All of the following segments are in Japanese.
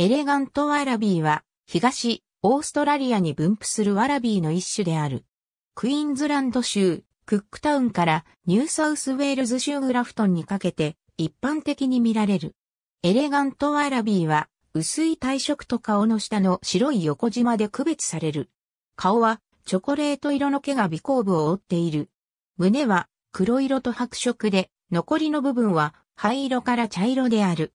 エレガントワラビーは、東、オーストラリアに分布するワラビーの一種である。クイーンズランド州、クックタウンからニューサウスウェールズ州グラフトンにかけて一般的に見られる。エレガントワラビーは薄い体色と顔の下の白い横縞で区別される。顔はチョコレート色の毛が尾行部を覆っている。胸は黒色と白色で、残りの部分は灰色から茶色である。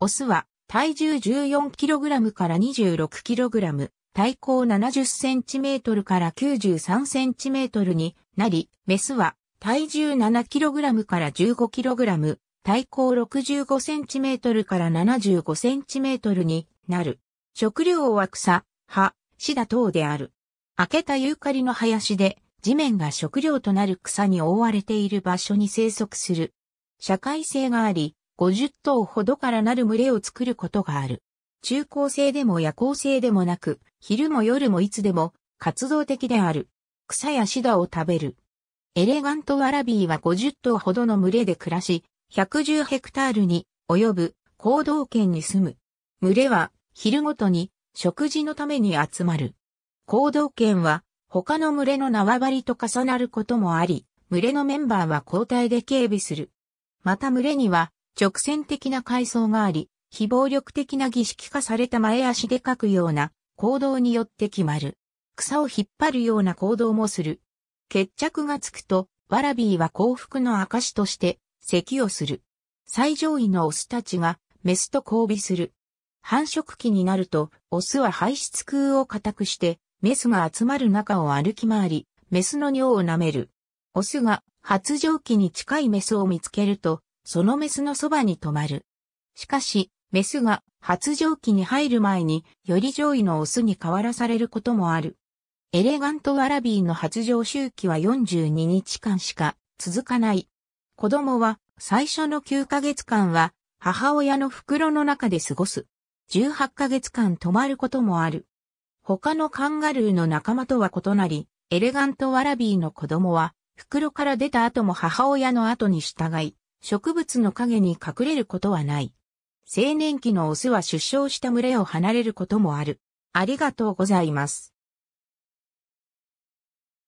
オスは体重 14kg から 26kg、体高 70cm から 93cm になり、メスは体重 7kg から 15kg、体高 65cm から 75cm になる。食料は草、葉、シダ等である。開けたユーカリの林で地面が食料となる草に覆われている場所に生息する。社会性があり、50頭ほどからなる群れを作ることがある。中高生でも夜行性でもなく、昼も夜もいつでも活動的である。草やシダを食べる。エレガントワラビーは50頭ほどの群れで暮らし、110ヘクタールに及ぶ行動圏に住む。群れは昼ごとに食事のために集まる。行動圏は他の群れの縄張りと重なることもあり、群れのメンバーは交代で警備する。また群れには直線的な階層があり、非暴力的な儀式化された前足で書くような行動によって決まる。草を引っ張るような行動もする。決着がつくと、ワラビーは幸福の証として、咳をする。最上位のオスたちが、メスと交尾する。繁殖期になると、オスは排出空を固くして、メスが集まる中を歩き回り、メスの尿を舐める。オスが発情期に近いメスを見つけると、そのメスのそばに止まる。しかし、メスが発情期に入る前により上位のオスに変わらされることもある。エレガントワラビーの発情周期は42日間しか続かない。子供は最初の9ヶ月間は母親の袋の中で過ごす。18ヶ月間止まることもある。他のカンガルーの仲間とは異なり、エレガントワラビーの子供は袋から出た後も母親の後に従い、植物の影に隠れることはない。青年期のオスは出生した群れを離れることもある。ありがとうございます。